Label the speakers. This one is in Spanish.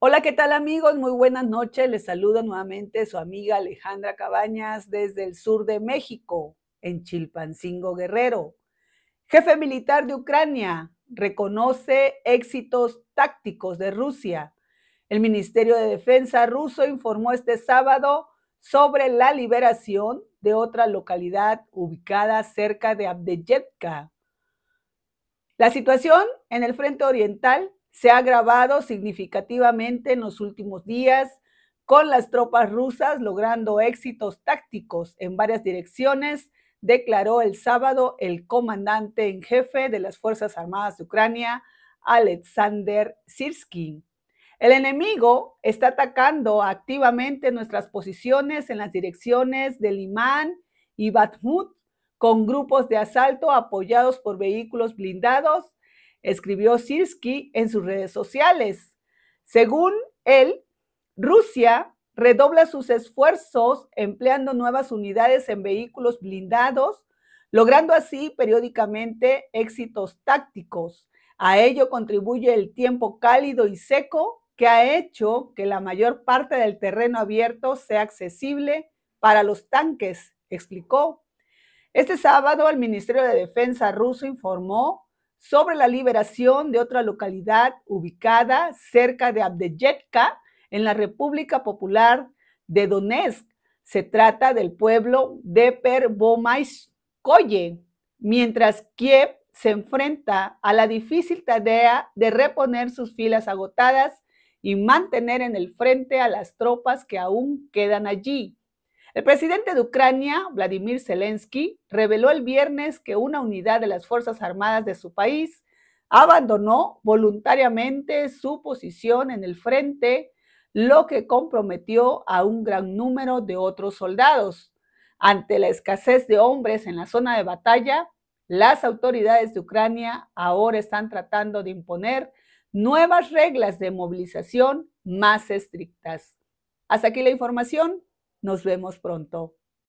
Speaker 1: Hola, ¿qué tal amigos? Muy buenas noches. Les saluda nuevamente su amiga Alejandra Cabañas desde el sur de México, en Chilpancingo Guerrero. Jefe militar de Ucrania reconoce éxitos tácticos de Rusia. El Ministerio de Defensa ruso informó este sábado sobre la liberación de otra localidad ubicada cerca de Abdeyevka. La situación en el frente oriental se ha agravado significativamente en los últimos días con las tropas rusas logrando éxitos tácticos en varias direcciones, declaró el sábado el comandante en jefe de las Fuerzas Armadas de Ucrania, Alexander Sirsky. El enemigo está atacando activamente nuestras posiciones en las direcciones de Limán y batmut con grupos de asalto apoyados por vehículos blindados escribió Sirsky en sus redes sociales. Según él, Rusia redobla sus esfuerzos empleando nuevas unidades en vehículos blindados, logrando así periódicamente éxitos tácticos. A ello contribuye el tiempo cálido y seco que ha hecho que la mayor parte del terreno abierto sea accesible para los tanques, explicó. Este sábado el Ministerio de Defensa ruso informó sobre la liberación de otra localidad ubicada cerca de Abdeyetka, en la República Popular de Donetsk. Se trata del pueblo de Perbomaiskoye, mientras Kiev se enfrenta a la difícil tarea de reponer sus filas agotadas y mantener en el frente a las tropas que aún quedan allí. El presidente de Ucrania, Vladimir Zelensky, reveló el viernes que una unidad de las Fuerzas Armadas de su país abandonó voluntariamente su posición en el frente, lo que comprometió a un gran número de otros soldados. Ante la escasez de hombres en la zona de batalla, las autoridades de Ucrania ahora están tratando de imponer nuevas reglas de movilización más estrictas. Hasta aquí la información. Nos vemos pronto.